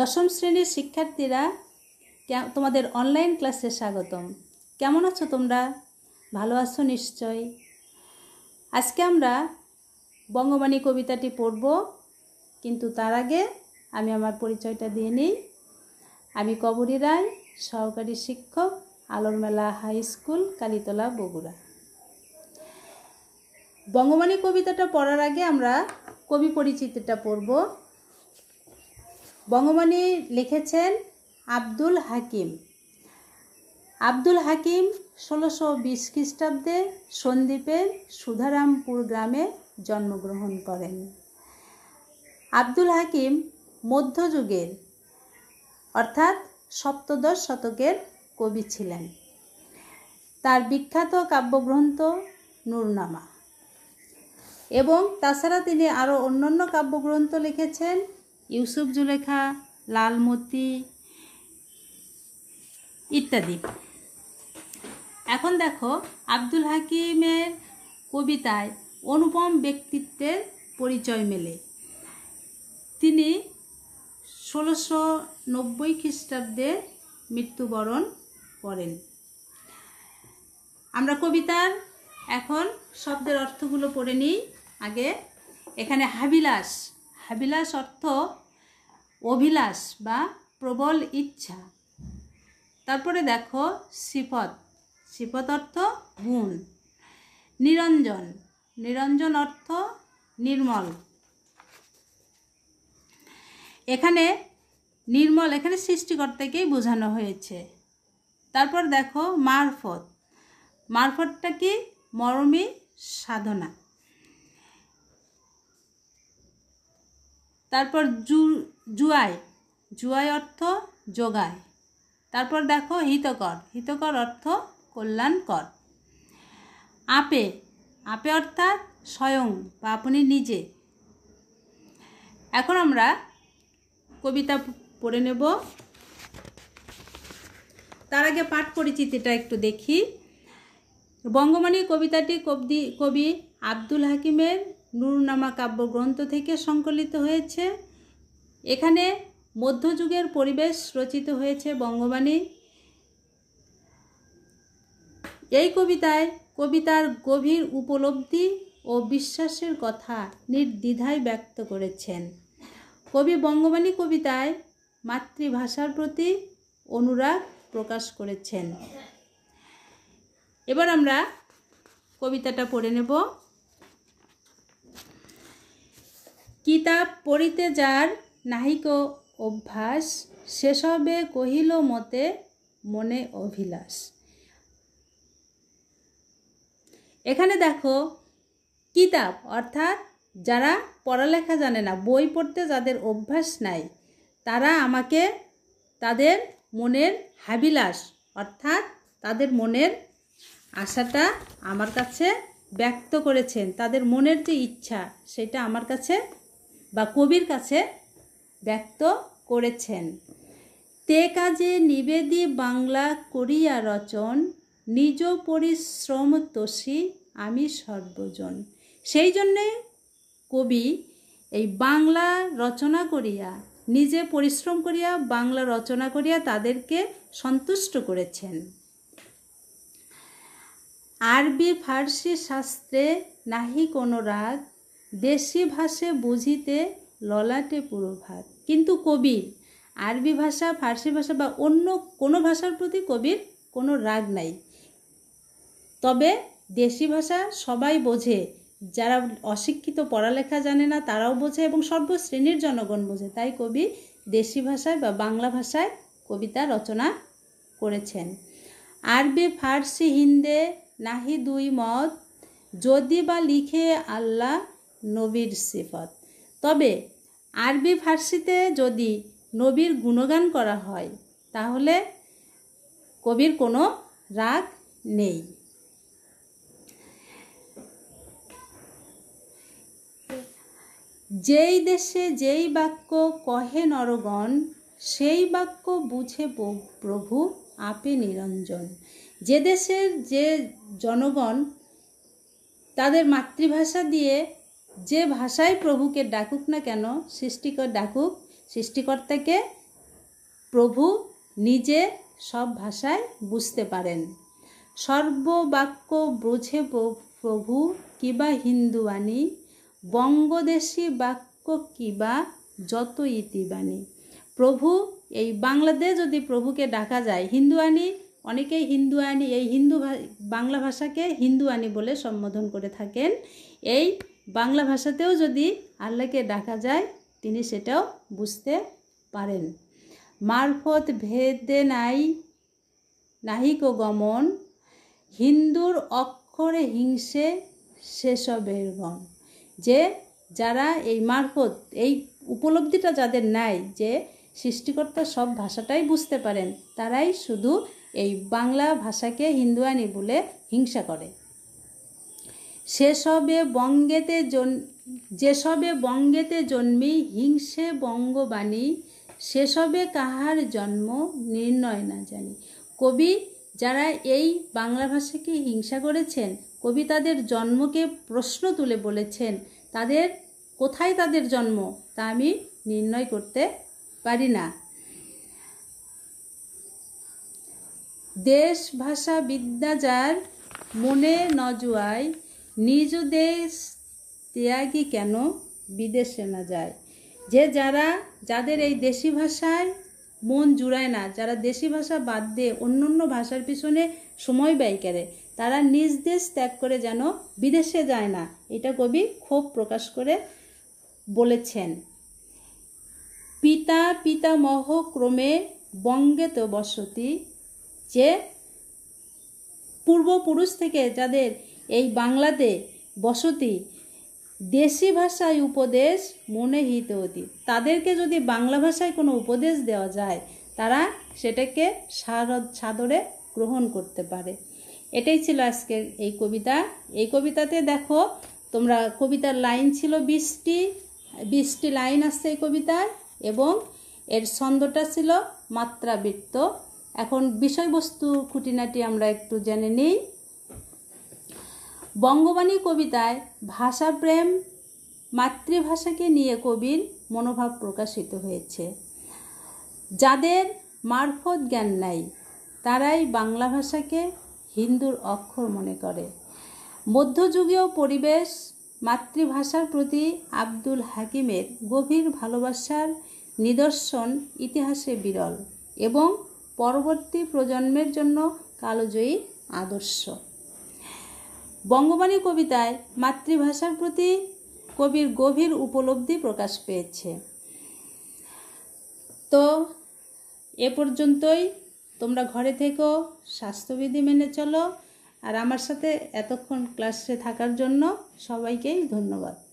দশম শ্রেণীর শিক্ষার্থীরা তোমাদের অনলাইন ক্লাসে স্বাগতম কেমন আছো তোমরা ভালো আছো নিশ্চয় আজকে আমরা বঙ্গবাণী কবিতাটি পড়ব কিন্তু তার আগে আমি আমার পরিচয়টা দিয়ে নিই আমি কবরী রায় সহকারী শিক্ষক আলোর মেলা হাই স্কুল কালীতলা বগুড়া বঙ্গবাণী কবিতাটা পড়ার আগে আমরা কবি পরিচিতিটা পড়ব বঙ্গমণি লিখেছেন আব্দুল হাকিম আব্দুল হাকিম ষোলোশো বিশ খ্রিস্টাব্দে সন্দ্বীপের সুধারামপুর গ্রামে জন্মগ্রহণ করেন আব্দুল হাকিম মধ্যযুগের অর্থাৎ সপ্তদশ শতকের কবি ছিলেন তার বিখ্যাত কাব্যগ্রন্থ নুরনামা এবং তাছাড়া তিনি আরও অন্যান্য কাব্যগ্রন্থ লিখেছেন ইউসুফ জুলেখা লালমতি ইত্যাদি এখন দেখো আব্দুল হাকিমের কবিতায় অনুপম ব্যক্তিত্বের পরিচয় মেলে তিনি ষোলোশো নব্বই খ্রিস্টাব্দে মৃত্যুবরণ করেন আমরা কবিতার এখন শব্দের অর্থগুলো পড়ে নিই আগে এখানে হাবিলাস হাবিলাস অর্থ অভিলাষ বা প্রবল ইচ্ছা তারপরে দেখো সিপত সিপত অর্থ গুণ নিরঞ্জন নিরঞ্জন অর্থ নির্মল এখানে নির্মল এখানে সৃষ্টিকর্তাকেই বোঝানো হয়েছে তারপর দেখো মারফত মারফতটা কি মরমী সাধনা তারপর জু জুয়ায় জুয়ায় অর্থ যোগায় তারপর দেখো হিতকর হিতকর অর্থ কল্যাণকর আপে আপে অর্থাৎ স্বয়ং বা আপনি নিজে এখন আমরা কবিতা পড়ে নেব তার আগে পাঠ পরিচিতিটা একটু দেখি বঙ্গমণি কবিতাটি কবি কবি আব্দুল হাকিমের নুরনামা কাব্যগ্রন্থ থেকে সংকলিত হয়েছে এখানে মধ্যযুগের পরিবেশ রচিত হয়েছে বঙ্গবাণী এই কবিতায় কবিতার গভীর উপলব্ধি ও বিশ্বাসের কথা নির্দ্বিধায় ব্যক্ত করেছেন কবি বঙ্গবাণী কবিতায় মাতৃভাষার প্রতি অনুরাগ প্রকাশ করেছেন এবার আমরা কবিতাটা পড়ে নেব কিতাব পড়িতে যার নাহিক অভ্যাস সেসবে কহিল মতে মনে অভিলাষ এখানে দেখো কিতাব অর্থাৎ যারা পড়ালেখা জানে না বই পড়তে যাদের অভ্যাস নাই তারা আমাকে তাদের মনের হাবিলাস অর্থাৎ তাদের মনের আশাটা আমার কাছে ব্যক্ত করেছেন তাদের মনের যে ইচ্ছা সেটা আমার কাছে বা কবির কাছে ব্যক্ত করেছেন তে কাজে নিবেদি বাংলা করিয়া রচন নিজ পরিশ্রম তোষী আমি সর্বজন সেই জন্যে কবি এই বাংলা রচনা করিয়া নিজে পরিশ্রম করিয়া বাংলা রচনা করিয়া তাদেরকে সন্তুষ্ট করেছেন আরবি ফার্সি শাস্ত্রে নাহি কোনো রাগ দেশি ভাষে বুঝিতে ললাটে পুরো কিন্তু কবির আরবি ভাষা ফার্সি ভাষা বা অন্য কোনো ভাষার প্রতি কবির কোনো রাগ নাই তবে দেশি ভাষা সবাই বোঝে যারা অশিক্ষিত পড়ালেখা জানে না তারাও বোঝে এবং সর্বশ্রেণীর জনগণ বোঝে তাই কবি দেশি ভাষায় বা বাংলা ভাষায় কবিতা রচনা করেছেন আরবি ফার্সি হিন্দে নাহি দুই মত যদি বা লিখে আল্লাহ নবীর সিফত তবে আরবি ফার্সিতে যদি নবীর গুণগান করা হয় তাহলে কবির কোনো রাগ নেই যেই দেশে যেই বাক্য কহে নরগণ সেই বাক্য বুঝে প্রভু আপে নিরঞ্জন যে দেশের যে জনগণ তাদের মাতৃভাষা দিয়ে যে ভাষায় প্রভুকে ডাকুক না কেন সৃষ্টিকর ডাকুক সৃষ্টিকর্তাকে প্রভু নিজে সব ভাষায় বুঝতে পারেন সর্ববাক্য বোঝে প্রভু কিবা হিন্দুবাণী বঙ্গদেশী বাক্য কিবা যত ইতিবাণী প্রভু এই বাংলাদেশ যদি প্রভুকে ডাকা যায় হিন্দুয়ানি অনেকেই হিন্দুয়ানি এই হিন্দু বাংলা ভাষাকে হিন্দুয়ানি বলে সম্বোধন করে থাকেন এই বাংলা ভাষাতেও যদি আল্লাহকে ডাকা যায় তিনি সেটাও বুঝতে পারেন মারফত ভেদে নাই নাহিক গমন হিন্দুর অক্ষরে হিংসে সেসবের গম যে যারা এই মারফত এই উপলব্ধিটা যাদের নাই যে সৃষ্টিকর্তা সব ভাষাটাই বুঝতে পারেন তারাই শুধু এই বাংলা ভাষাকে হিন্দুয়ানি বলে হিংসা করে সেসবে বঙ্গেতে যেসবে বঙ্গেতে জন্মি হিংসে বঙ্গবাণী সেসবে কাহার জন্ম নির্ণয় না জানি কবি যারা এই বাংলা ভাষাকে হিংসা করেছেন কবি তাদের জন্মকে প্রশ্ন তুলে বলেছেন তাদের কোথায় তাদের জন্ম তা আমি নির্ণয় করতে পারি না দেশ ভাষা বিদ্যা যার মনে নজুয়ায় নিজ দেশ ত্যাগই কেন বিদেশে না যায় যে যারা যাদের এই দেশি ভাষায় মন জুড়ায় না যারা দেশি ভাষা বাদ দিয়ে অন্য অন্য ভাষার পিছনে সময় ব্যয় করে তারা নিজ দেশ ত্যাগ করে যেন বিদেশে যায় না এটা কবি ক্ষোভ প্রকাশ করে বলেছেন পিতা মহ ক্রমে তো বসতি যে পূর্বপুরুষ থেকে যাদের এই বাংলাতে বসতি দেশি ভাষায় উপদেশ মনে হিত অতি তাদেরকে যদি বাংলা ভাষায় কোনো উপদেশ দেওয়া যায় তারা সেটাকে সারদ সাদরে গ্রহণ করতে পারে এটাই ছিল আজকের এই কবিতা এই কবিতাতে দেখো তোমরা কবিতার লাইন ছিল বিশটি বিশটি লাইন আসছে এই কবিতায় এবং এর ছন্দটা ছিল মাত্রাবৃত্ত এখন বিষয়বস্তু খুঁটিনাটি আমরা একটু জেনে নিই বঙ্গবাণী কবিতায় ভাষাপ্রেম মাতৃভাষাকে নিয়ে কবির মনোভাব প্রকাশিত হয়েছে যাদের মারফত জ্ঞান নাই তারাই বাংলা ভাষাকে হিন্দুর অক্ষর মনে করে মধ্যযুগীয় পরিবেশ মাতৃভাষার প্রতি আব্দুল হাকিমের গভীর ভালোবাসার নিদর্শন ইতিহাসে বিরল এবং পরবর্তী প্রজন্মের জন্য কালোজয়ী আদর্শ বঙ্গবাণী কবিতায় মাতৃভাষার প্রতি কবির গভীর উপলব্ধি প্রকাশ পেয়েছে তো এ পর্যন্তই তোমরা ঘরে থেকেও স্বাস্থ্যবিধি মেনে চলো আর আমার সাথে এতক্ষণ ক্লাসে থাকার জন্য সবাইকেই ধন্যবাদ